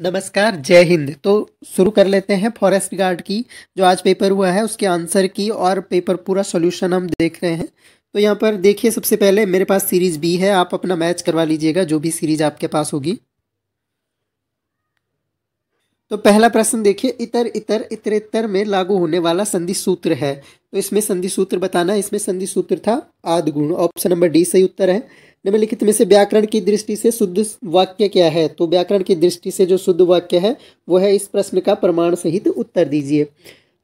नमस्कार जय हिंद तो शुरू कर लेते हैं फॉरेस्ट गार्ड की जो आज पेपर हुआ है उसके आंसर की और पेपर पूरा सॉल्यूशन हम देख रहे हैं तो यहाँ पर देखिए सबसे पहले मेरे पास सीरीज बी है आप अपना मैच करवा लीजिएगा जो भी सीरीज आपके पास होगी तो पहला प्रश्न देखिए इतर इतर इतर इतर में लागू होने वाला संधि सूत्र है तो इसमें संधि सूत्र बताना इसमें संधि सूत्र था आदगुण ऑप्शन नंबर डी सही उत्तर है निम्नलिखित में से व्याकरण की दृष्टि से शुद्ध वाक्य क्या है तो व्याकरण की दृष्टि से जो शुद्ध वाक्य है वो है इस प्रश्न का प्रमाण सहित उत्तर दीजिए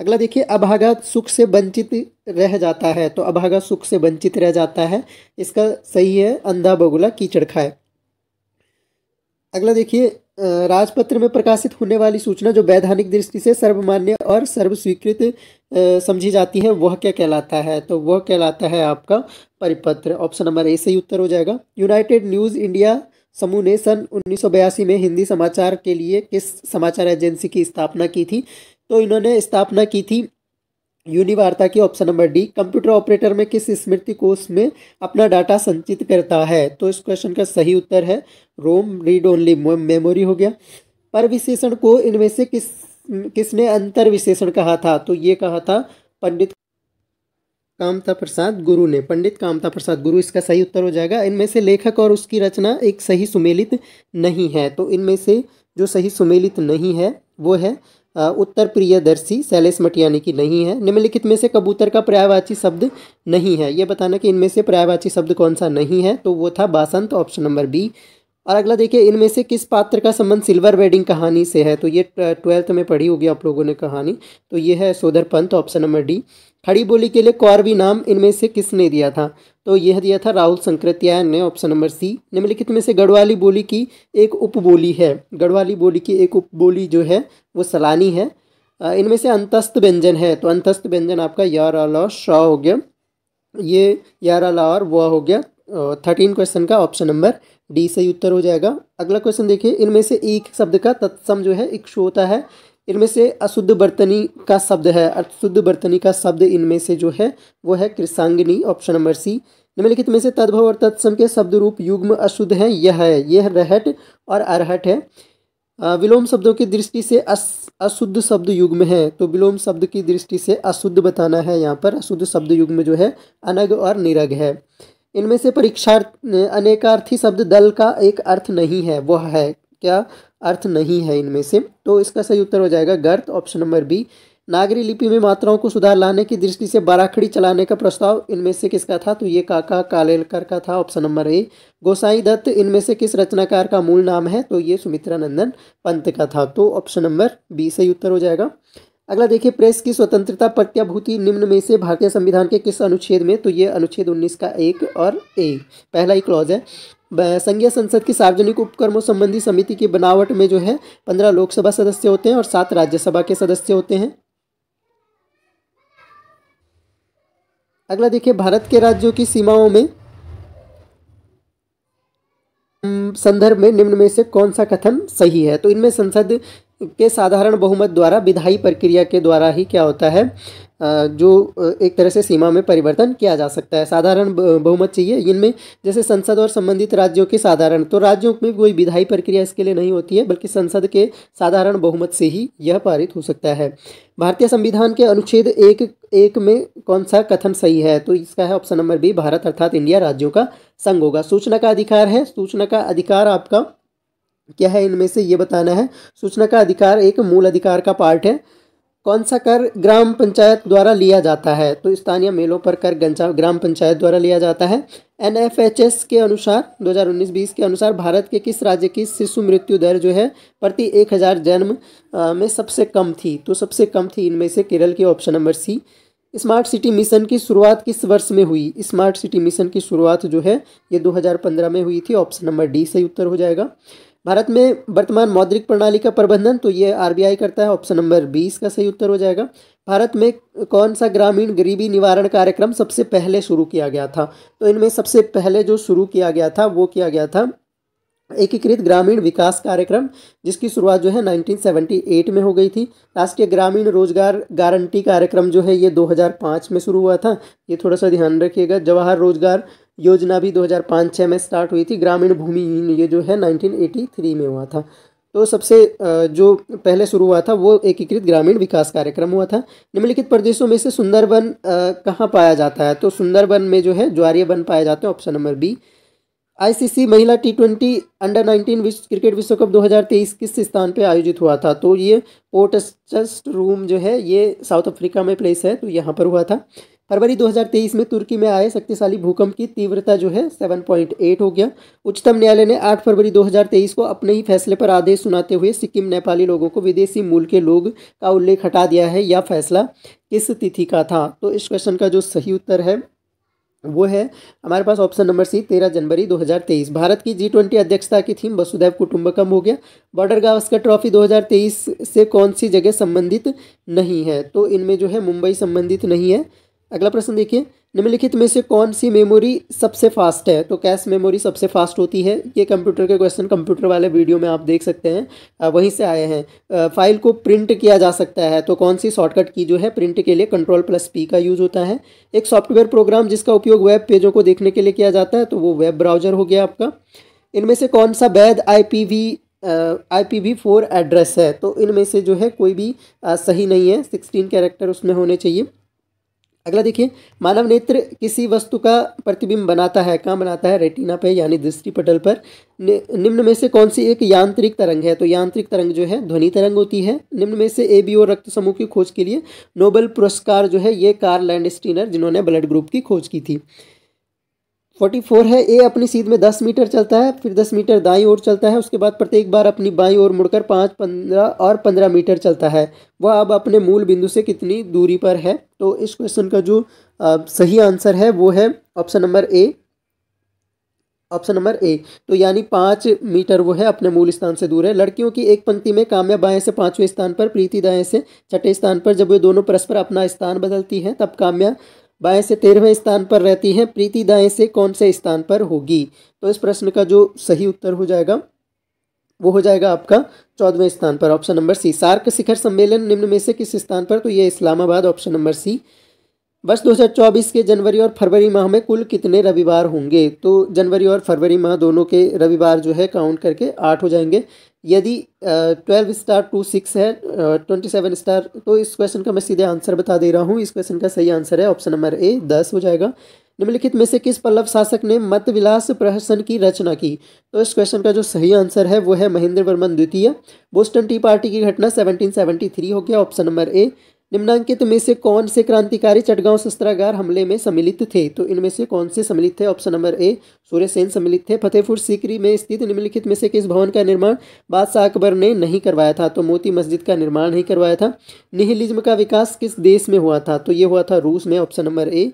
अगला देखिए अभागा सुख से वंचित रह जाता है तो अभागा सुख से वंचित रह जाता है इसका सही है अंधा बगुला कीचड़ खाए अगला देखिए राजपत्र में प्रकाशित होने वाली सूचना जो वैधानिक दृष्टि से सर्वमान्य और सर्वस्वीकृत समझी जाती है वह क्या कहलाता है तो वह कहलाता है आपका परिपत्र ऑप्शन नंबर ए सही उत्तर हो जाएगा यूनाइटेड न्यूज़ इंडिया समूह ने सन उन्नीस में हिंदी समाचार के लिए किस समाचार एजेंसी की स्थापना की थी तो इन्होंने स्थापना की थी यूनिवार्ता की option number D computer operator में किस स्मृति कोष में अपना डाटा संचित करता है तो इस क्वेश्चन का सही उत्तर है रोम रीड ओनली मेमोरी हो गया पर विशेषण को इनमें से किस किसने अंतर विशेषण कहा था तो ये कहा था पंडित कामता प्रसाद गुरु ने पंडित कामता प्रसाद गुरु इसका सही उत्तर हो जाएगा इनमें से लेखक और उसकी रचना एक सही सुमेलित नहीं है तो इनमें से जो सही सुमेलित नहीं है वो है उत्तर प्रियदर्शी शैलेश मटियानी की नहीं है निम्नलिखित में से कबूतर का पर्यायवाची शब्द नहीं है ये बताना कि इनमें से पर्यायवाची शब्द कौन सा नहीं है तो वो था बासंत ऑप्शन नंबर बी और अगला देखिए इनमें से किस पात्र का संबंध सिल्वर वेडिंग कहानी से है तो ये ट्वेल्थ में पढ़ी होगी आप लोगों ने कहानी तो ये है सोधर पंत option number D Khari Boli के लिए कौरवी नाम इनमें से किसने दिया था तो यह दिया था राहुल संक्रत्याय ने ऑप्शन नंबर सी निम्नलिखित में से गढ़वाली बोली की एक उप बोली है गढ़वाली बोली की एक उप बोली जो है वो सलानी है इनमें से अंतस्थ व्यंजन है तो अंतस्थ व्यंजन आपका यार और शाह हो गया ये यार आला और वह हो गया थर्टीन क्वेश्चन का ऑप्शन नंबर डी सही उत्तर हो जाएगा अगला क्वेश्चन देखिए इनमें से एक शब्द का तत्सम जो है इक्षु होता है इनमें से अशुद्ध बर्तनी का शब्द है अशुद्ध बर्तनी का शब्द इनमें से जो है वो है कृषांगिनी ऑप्शन नंबर सी निम्नलिखित में से तद्भव और तत्सम के शब्द रूप युग्म अशुद्ध है यह है यह रहट और अरहट है विलोम शब्दों की दृष्टि से अशुद्ध शब्द युग्म है तो विलोम शब्द की दृष्टि से अशुद्ध बताना है यहाँ पर अशुद्ध शब्द युग्म जो है अनग और निरग है इनमें से परीक्षार्थ अनेकार्थी शब्द दल का एक अर्थ नहीं है वह है क्या अर्थ नहीं है इनमें से तो इसका सही उत्तर हो जाएगा गर्त ऑप्शन नंबर बी नागरी लिपि में मात्राओं को सुधार लाने की दृष्टि से बाराखड़ी चलाने का प्रस्ताव इनमें से किसका था तो ये काका कालेलकर का था option number A Gosain Dutt इनमें से किस रचनाकार का मूल नाम है तो ये सुमित्रा नंदन पंत का था तो ऑप्शन नंबर बी सही उत्तर हो जाएगा अगला देखिए प्रेस की स्वतंत्रता प्रत्याभूति निम्न में से भारतीय संविधान के किस अनुच्छेद में तो ये अनुच्छेद उन्नीस का एक और ए पहला ही क्लॉज है संघीय संसद की सार्वजनिक उपक्रमों संबंधी समिति की बनावट में जो है पंद्रह लोकसभा सदस्य होते हैं और सात राज्यसभा के सदस्य होते हैं अगला देखिए भारत के राज्यों की सीमाओं में संदर्भ में निम्न में से कौन सा कथन सही है तो इनमें संसद के साधारण बहुमत द्वारा विधायी प्रक्रिया के द्वारा ही क्या होता है जो एक तरह से सीमा में परिवर्तन किया जा सकता है साधारण बहुमत चाहिए इनमें जैसे संसद और संबंधित राज्यों के साधारण तो राज्यों में कोई विधायी प्रक्रिया इसके लिए नहीं होती है बल्कि संसद के साधारण बहुमत से ही यह पारित हो सकता है भारतीय संविधान के अनुच्छेद एक एक में कौन सा कथन सही है तो इसका है ऑप्शन नंबर बी भारत अर्थात इंडिया राज्यों का संघ होगा सूचना का अधिकार है सूचना का अधिकार आपका क्या है इनमें से ये बताना है सूचना का अधिकार एक मूल अधिकार का पार्ट है कौन सा कर ग्राम पंचायत द्वारा लिया जाता है तो स्थानीय मेलों पर कर ग्राम पंचायत द्वारा लिया जाता है एन के अनुसार 2019-20 के अनुसार भारत के किस राज्य की शिशु मृत्यु दर जो है प्रति 1000 जन्म में सबसे कम थी तो सबसे कम थी इनमें से केरल के option number C smart city mission की शुरुआत किस वर्ष में हुई स्मार्ट सिटी मिशन की शुरुआत जो है ये दो में हुई थी ऑप्शन नंबर डी सही उत्तर हो जाएगा भारत में वर्तमान मौद्रिक प्रणाली का प्रबंधन तो ये आर करता है ऑप्शन नंबर बीस का सही उत्तर हो जाएगा भारत में कौन सा ग्रामीण गरीबी निवारण कार्यक्रम सबसे पहले शुरू किया गया था तो इनमें सबसे पहले जो शुरू किया गया था वो किया गया था एकीकृत ग्रामीण विकास कार्यक्रम जिसकी शुरुआत जो है 1978 में हो गई थी राष्ट्रीय ग्रामीण रोजगार गारंटी कार्यक्रम जो है ये 2005 में शुरू हुआ था ये थोड़ा सा ध्यान रखिएगा जवाहर रोजगार योजना भी 2005-6 में स्टार्ट हुई थी ग्रामीण भूमिहीन ये जो है 1983 में हुआ था तो सबसे जो पहले शुरू हुआ था वो एकीकृत ग्रामीण विकास कार्यक्रम हुआ था निम्नलिखित प्रदेशों में से सुंदरबन कहाँ पाया जाता है तो सुंदरबन में जो है ज्वारीय वन पाए जाते हैं ऑप्शन नंबर बी आईसीसी महिला टी ट्वेंटी अंडर नाइनटीन विश्व क्रिकेट विश्व कप 2023 किस स्थान पर आयोजित हुआ था तो ये पोर्टस्ट रूम जो है ये साउथ अफ्रीका में प्लेस है तो यहाँ पर हुआ था फरवरी 2023 में तुर्की में आए शक्तिशाली भूकंप की तीव्रता जो है 7.8 हो गया उच्चतम न्यायालय ने 8 फरवरी 2023 को अपने ही फैसले पर आदेश सुनाते हुए सिक्किम नेपाली लोगों को विदेशी मूल के लोग का उल्लेख हटा दिया है यह फैसला किस तिथि का था तो इस क्वेश्चन का जो सही उत्तर है वो है हमारे पास ऑप्शन नंबर सी तेरह जनवरी 2023 भारत की जी ट्वेंटी अध्यक्षता की थीम वसुधैव कुटुंबकम हो गया बॉर्डर गावस्कर ट्रॉफी 2023 से कौन सी जगह संबंधित नहीं है तो इनमें जो है मुंबई संबंधित नहीं है अगला प्रश्न देखिए निम्नलिखित में से कौन सी मेमोरी सबसे फास्ट है तो कैश मेमोरी सबसे फास्ट होती है ये कंप्यूटर के क्वेश्चन कंप्यूटर वाले वीडियो में आप देख सकते हैं वहीं से आए हैं फाइल को प्रिंट किया जा सकता है तो कौन सी शॉर्टकट की जो है प्रिंट के लिए कंट्रोल प्लस पी का यूज़ होता है एक सॉफ्टवेयर प्रोग्राम जिसका उपयोग वेब पेजों को देखने के लिए किया जाता है तो वो वेब ब्राउजर हो गया आपका इनमें से कौन सा वैध I P V I P V four address है तो इनमें से जो है कोई भी आ, सही नहीं है सिक्सटीन कैरेक्टर उसमें होने चाहिए अगला देखिए मानव नेत्र किसी वस्तु का प्रतिबिंब बनाता है कहाँ बनाता है रेटिना पे यानी दृष्टि पटल पर नि, निम्न में से कौन सी एक यांत्रिक तरंग है तो यांत्रिक तरंग जो है ध्वनि तरंग होती है निम्न में से ए बी ओ रक्त समूह की खोज के लिए नोबेल पुरस्कार जो है ये कार्ल लैंड स्टीनर जिन्होंने ब्लड ग्रुप की खोज की थी फोर्टी फोर है ए अपनी सीध में दस मीटर चलता है फिर दस मीटर दाई ओर चलता है उसके बाद प्रत्येक बार अपनी बाई ओर मुड़कर पाँच पंद्रह और पंद्रह मीटर चलता है वह अब अपने मूल बिंदु से कितनी दूरी पर है तो इस क्वेश्चन का जो आ, सही आंसर है वो है option number A option number A तो यानी पाँच मीटर वो है अपने मूल स्थान से दूर है लड़कियों की एक पंक्ति में काम्या बाएं से पाँचवें स्थान पर प्रीति दाएं से छठे स्थान पर जब वे दोनों परस्पर अपना स्थान बदलती हैं तब काम्या बाएं से तेरहवें स्थान पर रहती है प्रीति दाएं से कौन से स्थान पर होगी तो इस प्रश्न का जो सही उत्तर हो जाएगा वो हो जाएगा आपका चौदहवें स्थान पर ऑप्शन नंबर सी सार्क शिखर सम्मेलन निम्न में से किस स्थान पर तो ये इस्लामाबाद ऑप्शन नंबर सी वर्ष 2024 के जनवरी और फरवरी माह में कुल कितने रविवार होंगे तो जनवरी और फरवरी माह दोनों के रविवार जो है काउंट करके आठ हो जाएंगे यदि ट्वेल्व स्टार टू सिक्स है ट्वेंटी सेवन स्टार तो इस क्वेश्चन का मैं सीधे आंसर बता दे रहा हूँ इस क्वेश्चन का सही आंसर है ऑप्शन नंबर ए दस हो जाएगा निम्नलिखित में से किस पल्लव शासक ने मत विलास प्रहसन की रचना की तो इस क्वेश्चन का जो सही आंसर है वो है महेंद्र वर्मन द्वितीय बोस्टन टी पार्टी की घटना 1773 हो गया ऑप्शन नंबर ए निम्नांकित में से कौन से क्रांतिकारी चटगांव शस्त्रागार हमले में सम्मिलित थे तो इनमें से कौन से सम्मिलित थे option number A Surya Sen सम्मिलित थे फतेहपुर सीकरी में स्थित निम्नलिखित में से किस भवन का निर्माण बादशाह अकबर ने नहीं करवाया था तो मोती मस्जिद का निर्माण नहीं करवाया था निहिलिज्म का विकास किस देश में हुआ था तो ये हुआ था रूस में ऑप्शन नंबर ए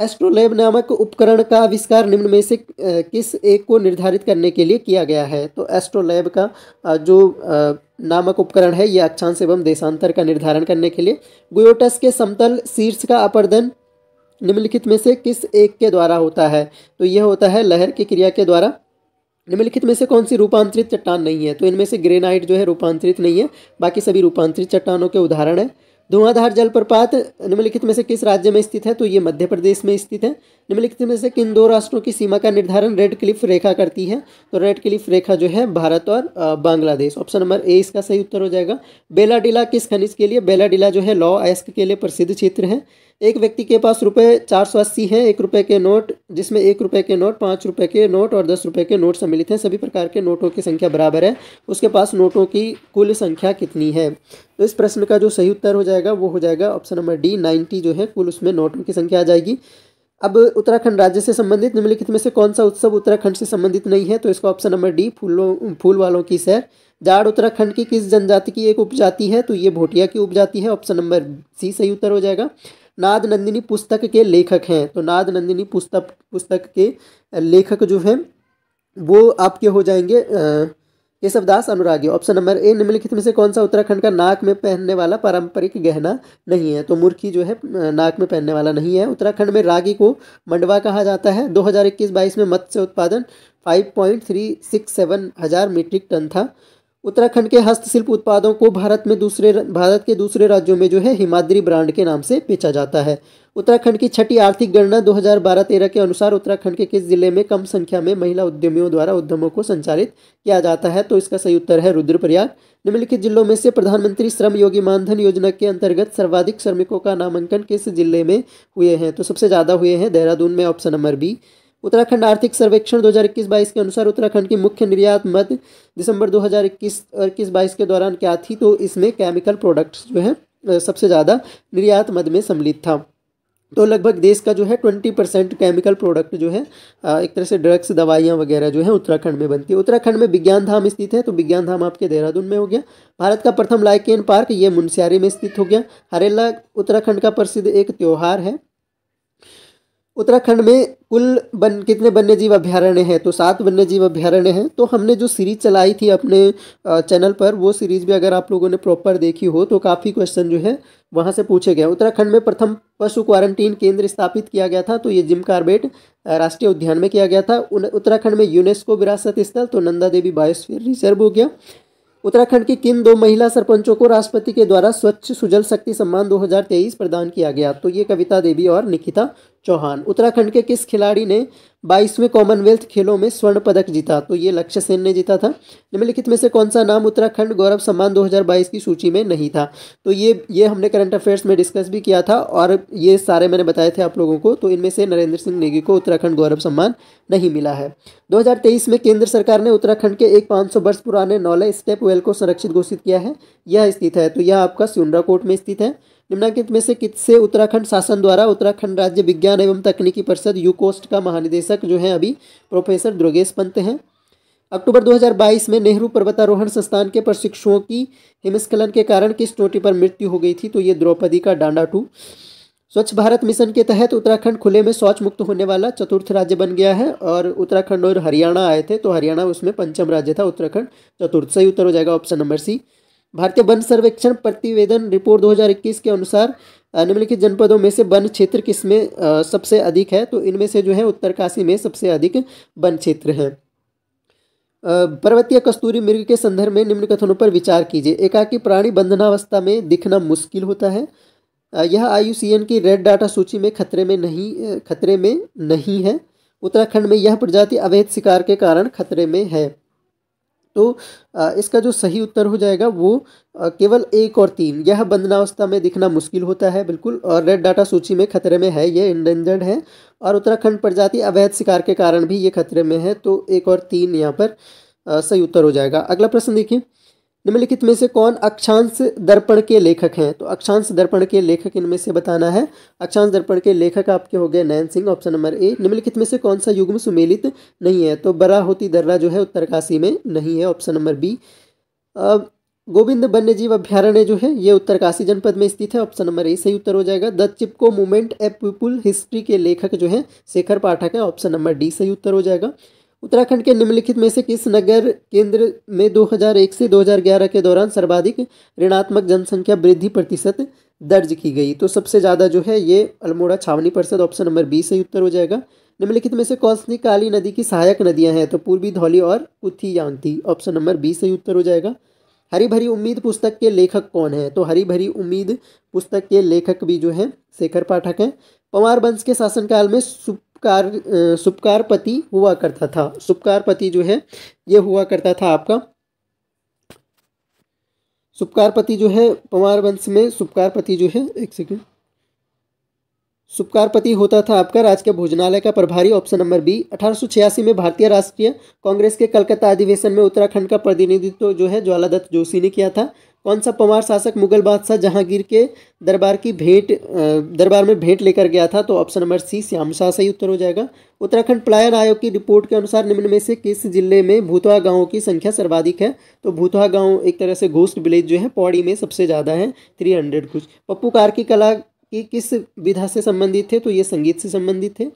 एस्ट्रोलेब नामक उपकरण का आविष्कार निम्न में से किस एक को निर्धारित करने के लिए किया गया है तो एस्ट्रोलैब का जो नामक उपकरण है यह अक्षांश एवं देशांतर का निर्धारण करने के लिए गुयोटस के समतल शीर्ष का अपर्दन निम्नलिखित में से किस एक के द्वारा होता है तो यह होता है लहर की क्रिया के द्वारा निम्नलिखित में से कौन सी रूपांतरित चट्टान नहीं है तो इनमें से ग्रेनाइट जो है रूपांतरित नहीं है बाकी सभी रूपांतरित चट्टानों के उदाहरण है धुआंधार जलप्रपात निम्नलिखित में से किस राज्य में स्थित है तो ये मध्य प्रदेश में स्थित है निम्नलिखित में से किन दो राष्ट्रों की सीमा का निर्धारण रेड क्लिफ रेखा करती है तो रेड क्लिफ रेखा जो है भारत और बांग्लादेश ऑप्शन नंबर ए इसका सही उत्तर हो जाएगा बेलाडिला किस खनिज के लिए बेलाडिला जो है लॉ एस्क के लिए प्रसिद्ध क्षेत्र है एक व्यक्ति के पास रुपये चार सौ अस्सी है एक रुपये के नोट जिसमें एक रुपये के नोट पाँच रुपये के नोट और दस रुपये के नोट सम्मिलित हैं सभी प्रकार के नोटों की संख्या बराबर है उसके पास नोटों की कुल संख्या कितनी है तो इस प्रश्न का जो सही उत्तर हो जाएगा वो हो जाएगा ऑप्शन नंबर डी नाइन्टी जो है कुल उसमें नोटों की संख्या आ जाएगी अब उत्तराखंड राज्य से संबंधित निम्नलिखित में से कौन सा उत्सव उत्तराखंड से संबंधित नहीं है तो इसका ऑप्शन नंबर डी फूलों फूल वालों की सैर जाड़ उत्तराखंड की किस जनजाति की एक उपजाति है तो ये भोटिया की उपजाति है ऑप्शन नंबर सी सही उत्तर हो जाएगा नाद नंदिनी पुस्तक के लेखक हैं तो नाद नंदिनी पुस्तक पुस्तक के लेखक जो हैं वो आपके हो जाएंगे आ, ये सब दास अनुरागी ऑप्शन नंबर ए निम्नलिखित में से कौन सा उत्तराखंड का नाक में पहनने वाला पारंपरिक गहना नहीं है तो मूर्खी जो है नाक में पहनने वाला नहीं है उत्तराखंड में रागी को मंडवा कहा जाता है 2021-22 में मत्स्य उत्पादन 5.367 हजार मीट्रिक टन था उत्तराखंड के हस्तशिल्प उत्पादों को भारत में दूसरे भारत के दूसरे राज्यों में जो है हिमाद्री ब्रांड के नाम से बेचा जाता है उत्तराखंड की छठी आर्थिक गणना 2012-13 के अनुसार उत्तराखंड के किस जिले में कम संख्या में महिला उद्यमियों द्वारा उद्यमों को संचालित किया जाता है तो इसका सही उत्तर है रुद्रप्रयाग निम्नलिखित जिलों में से प्रधानमंत्री श्रम योगी मानधन योजना के अंतर्गत सर्वाधिक श्रमिकों का नामांकन किस जिले में हुए हैं तो सबसे ज़्यादा हुए हैं देहरादून में ऑप्शन नंबर बी उत्तराखंड आर्थिक सर्वेक्षण 2021-22 के अनुसार उत्तराखंड की मुख्य निर्यात मध्य दिसंबर 2021 और इक्कीस बाईस के दौरान क्या थी तो इसमें केमिकल प्रोडक्ट्स जो है सबसे ज़्यादा निर्यात मद में सम्मिलित था तो लगभग देश का जो है ट्वेंटी परसेंट केमिकल प्रोडक्ट जो है एक तरह से ड्रग्स दवाइयाँ वगैरह जो है उत्तराखंड में बनती है उत्तराखंड में विज्ञान धाम स्थित है तो विज्ञान धाम आपके देहरादून में हो गया भारत का प्रथम लाइकेन पार्क ये मुनस्यारी में स्थित हो गया हरेला उत्तराखंड का प्रसिद्ध एक त्यौहार है उत्तराखंड में कुल बन कितने वन्य जीव अभ्यारण्य हैं तो सात वन्य जीव अभ्यारण्य हैं तो हमने जो सीरीज चलाई थी अपने चैनल पर वो सीरीज भी अगर आप लोगों ने प्रॉपर देखी हो तो काफ़ी क्वेश्चन जो है वहाँ से पूछे गए उत्तराखंड में प्रथम पशु क्वारंटीन केंद्र स्थापित किया गया था तो ये जिम कार्बेट राष्ट्रीय उद्यान में किया गया था उत्तराखंड में यूनेस्को विरासत स्थल तो नंदा देवी बायोस्फीयर रिजर्व हो गया उत्तराखंड की किन दो महिला सरपंचों को राष्ट्रपति के द्वारा स्वच्छ सुजल शक्ति सम्मान 2023 प्रदान किया गया तो ये कविता देवी और निकिता चौहान उत्तराखंड के किस खिलाड़ी ने बाईसवें कॉमनवेल्थ खेलों में स्वर्ण पदक जीता तो ये लक्ष्य सेन ने जीता था निम्नलिखित में से कौन सा नाम उत्तराखंड गौरव सम्मान 2022 की सूची में नहीं था तो ये ये हमने करंट अफेयर्स में डिस्कस भी किया था और ये सारे मैंने बताए थे आप लोगों को तो इनमें से नरेंद्र सिंह नेगी को उत्तराखंड गौरव सम्मान नहीं मिला है दो में केंद्र सरकार ने उत्तराखंड के एक पाँच वर्ष पुराने नौले स्टेप वेल को संरक्षित घोषित किया है यह स्थित है तो यह आपका स्यूनरा कोर्ट में स्थित है निम्नलिखित में से किससे उत्तराखंड शासन द्वारा उत्तराखंड राज्य विज्ञान एवं तकनीकी परिषद यूकोस्ट का महानिदेशक जो है अभी प्रोफेसर दुर्गेश पंत हैं अक्टूबर 2022 में नेहरू पर्वतारोहण संस्थान के प्रशिक्षुओं की हिमस्खलन के कारण किस चोटी पर मृत्यु हो गई थी तो ये द्रौपदी का डांडा टू स्वच्छ भारत मिशन के तहत उत्तराखंड खुले में शौच मुक्त होने वाला चतुर्थ राज्य बन गया है और उत्तराखंड और हरियाणा आए थे तो हरियाणा उसमें पंचम राज्य था उत्तराखंड चतुर्थ सही उत्तर हो जाएगा ऑप्शन नंबर सी भारतीय वन सर्वेक्षण प्रतिवेदन रिपोर्ट 2021 के अनुसार निम्नलिखित जनपदों में से वन क्षेत्र किसमें सबसे अधिक है तो इनमें से जो है उत्तरकाशी में सबसे अधिक वन क्षेत्र है पर्वतीय कस्तूरी मृग के संदर्भ में निम्न कथनों पर विचार कीजिए एकाकी प्राणी बंधनावस्था में दिखना मुश्किल होता है यह आयु की रेड डाटा सूची में खतरे में नहीं खतरे में नहीं है उत्तराखंड में यह प्रजाति अवैध शिकार के कारण खतरे में है तो इसका जो सही उत्तर हो जाएगा वो केवल एक और तीन यह बंधनावस्था में दिखना मुश्किल होता है बिल्कुल और रेड डाटा सूची में खतरे में है ये इंडेंजर्ड है और उत्तराखंड प्रजाति अवैध शिकार के कारण भी ये खतरे में है तो एक और तीन यहाँ पर सही उत्तर हो जाएगा अगला प्रश्न देखिए निम्नलिखित में से कौन अक्षांश दर्पण के लेखक हैं तो अक्षांश दर्पण के लेखक इनमें से बताना है अक्षांश दर्पण के लेखक आपके हो गए Nayan Singh option number A निम्नलिखित में से कौन सा युग्म सुमेलित नहीं है तो बरा होती दर्रा जो है उत्तरकाशी में नहीं है ऑप्शन नंबर बी गोविंद वन्यजीव अभ्यारण्य जो है ये उत्तरकाशी जनपद में स्थित है ऑप्शन नंबर ए सही उत्तर हो जाएगा the Chipko movement a people history के लेखक जो है शेखर पाठक है ऑप्शन नंबर डी सही उत्तर हो जाएगा उत्तराखंड के निम्नलिखित में से किस नगर केंद्र में 2001 से 2011 के दौरान सर्वाधिक ऋणात्मक जनसंख्या वृद्धि प्रतिशत दर्ज की गई तो सबसे ज़्यादा जो है ये अल्मोड़ा छावनी परिषद ऑप्शन नंबर बी से उत्तर हो जाएगा निम्नलिखित में से कौन सी काली नदी की सहायक नदियां हैं तो पूर्वी धौली और Kuthi Yankti option number B से उत्तर हो जाएगा हरी भरी उम्मीद पुस्तक के लेखक कौन है तो हरी भरी उम्मीद पुस्तक के लेखक भी जो है शेखर पाठक हैं पंवार वंश के शासनकाल में सुपकार सुपकारपति हुआ करता था सुपकारपति जो है ये हुआ करता था आपका सुपकारपति जो है पवार वंश में सुपकारपति जो है एक सेकेंड सुपकारपति होता था आपका राजकीय भोजनालय का प्रभारी ऑप्शन नंबर बी अठारह में भारतीय राष्ट्रीय कांग्रेस के कलकत्ता अधिवेशन में उत्तराखंड का प्रतिनिधित्व जो है ज्वाला दत्त जोशी ने किया था कौन सा पंवार शासक मुगल बादशाह जहांगीर के दरबार की भेंट दरबार में भेंट लेकर गया था तो option number C Shyam Shah सही उत्तर हो जाएगा उत्तराखंड पलायन आयोग की रिपोर्ट के अनुसार निम्न में से किस जिले में भूतवा गांवों की संख्या सर्वाधिक है तो भूतवा गांव एक तरह से घोस्ट विलेज जो है पौड़ी में सबसे ज़्यादा है थ्री हंड्रेड कुछ पप्पू कार की कला की किस विधा से संबंधित थे तो ये संगीत से संबंधित थे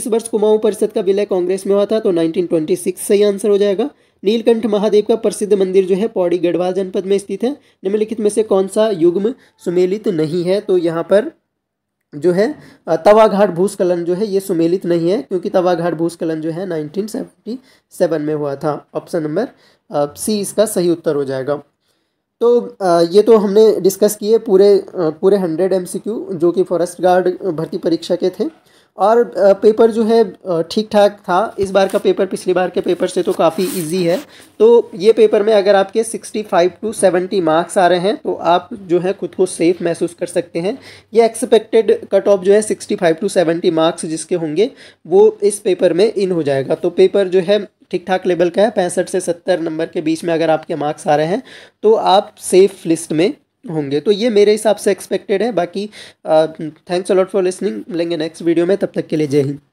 इस वर्ष कुमाऊं परिषद का विलय कांग्रेस में हुआ था तो 1926 सही आंसर हो जाएगा नीलकंठ महादेव का प्रसिद्ध मंदिर जो है पौड़ी गढ़वाल जनपद में स्थित है निम्नलिखित में से कौन सा युग्म सुमेलित नहीं है तो यहाँ पर जो है तवाघाट भूस्खलन जो है ये सुमेलित नहीं है क्योंकि तवाघाट भूस्खलन जो है 1977 में हुआ था ऑप्शन नंबर सी इसका सही उत्तर हो जाएगा तो ये तो हमने डिस्कस किए पूरे पूरे हंड्रेड एम जो कि फॉरेस्ट गार्ड भर्ती परीक्षा के थे और पेपर जो है ठीक ठाक था इस बार का पेपर पिछली बार के पेपर से तो काफ़ी इजी है तो ये पेपर में अगर आपके 65 टू 70 मार्क्स आ रहे हैं तो आप जो है खुद को सेफ महसूस कर सकते हैं ये एक्सपेक्टेड कट ऑफ जो है 65 टू 70 मार्क्स जिसके होंगे वो इस पेपर में इन हो जाएगा तो पेपर जो है ठीक ठाक लेवल का है पैंसठ से सत्तर नंबर के बीच में अगर आपके मार्क्स आ रहे हैं तो आप सेफ लिस्ट में होंगे तो ये मेरे हिसाब से एक्सपेक्टेड है बाकी थैंक्स अलॉट फॉर लिसनिंग मिलेंगे नेक्स्ट वीडियो में तब तक के लिए जय हिंद